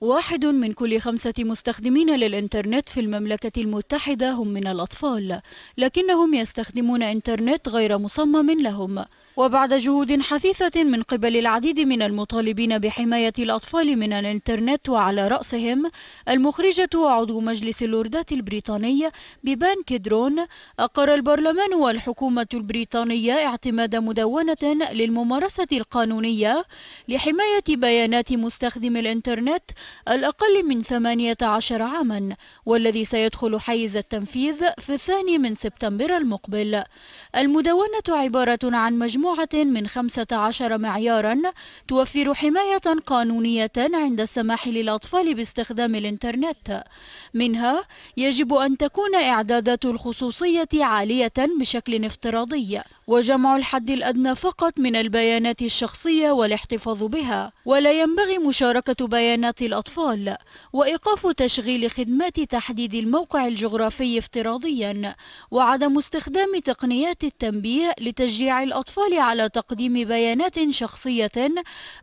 واحد من كل خمسة مستخدمين للإنترنت في المملكة المتحدة هم من الأطفال لكنهم يستخدمون إنترنت غير مصمم لهم وبعد جهود حثيثة من قبل العديد من المطالبين بحماية الأطفال من الإنترنت وعلى رأسهم المخرجة وعضو مجلس اللوردات البريطاني بيبان كيدرون أقر البرلمان والحكومة البريطانية اعتماد مدونة للممارسة القانونية لحماية بيانات مستخدم الإنترنت الأقل من 18 عاما والذي سيدخل حيز التنفيذ في الثاني من سبتمبر المقبل المدونة عبارة عن مجموعة من 15 معيارا توفر حماية قانونية عند السماح للأطفال باستخدام الإنترنت منها يجب أن تكون إعدادات الخصوصية عالية بشكل افتراضي وجمع الحد الأدنى فقط من البيانات الشخصية والاحتفاظ بها ولا ينبغي مشاركة بيانات الأطفال الأطفال وإيقاف تشغيل خدمات تحديد الموقع الجغرافي افتراضيا وعدم استخدام تقنيات التنبيه لتشجيع الأطفال على تقديم بيانات شخصية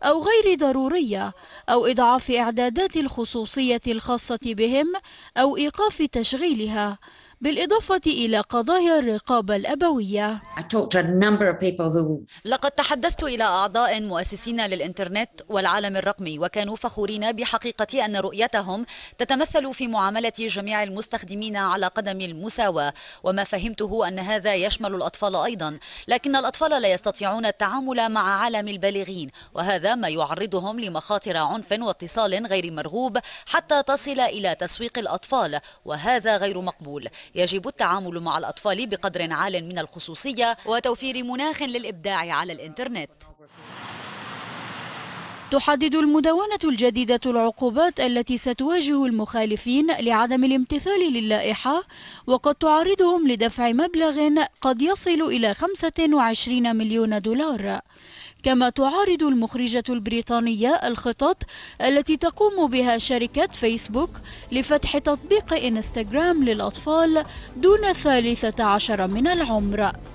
أو غير ضرورية أو إضعاف إعدادات الخصوصية الخاصة بهم أو إيقاف تشغيلها بالإضافة إلى قضايا الرقابة الأبوية لقد تحدثت إلى أعضاء مؤسسين للإنترنت والعالم الرقمي وكانوا فخورين بحقيقة أن رؤيتهم تتمثل في معاملة جميع المستخدمين على قدم المساواة وما فهمته أن هذا يشمل الأطفال أيضا لكن الأطفال لا يستطيعون التعامل مع عالم البالغين وهذا ما يعرضهم لمخاطر عنف واتصال غير مرغوب حتى تصل إلى تسويق الأطفال وهذا غير مقبول يجب التعامل مع الأطفال بقدر عال من الخصوصية وتوفير مناخ للإبداع على الإنترنت تحدد المدونة الجديدة العقوبات التي ستواجه المخالفين لعدم الامتثال للائحة وقد تعرضهم لدفع مبلغ قد يصل إلى 25 مليون دولار كما تعارض المخرجة البريطانية الخطط التي تقوم بها شركة فيسبوك لفتح تطبيق إنستغرام للأطفال دون الثالثة عشر من العمر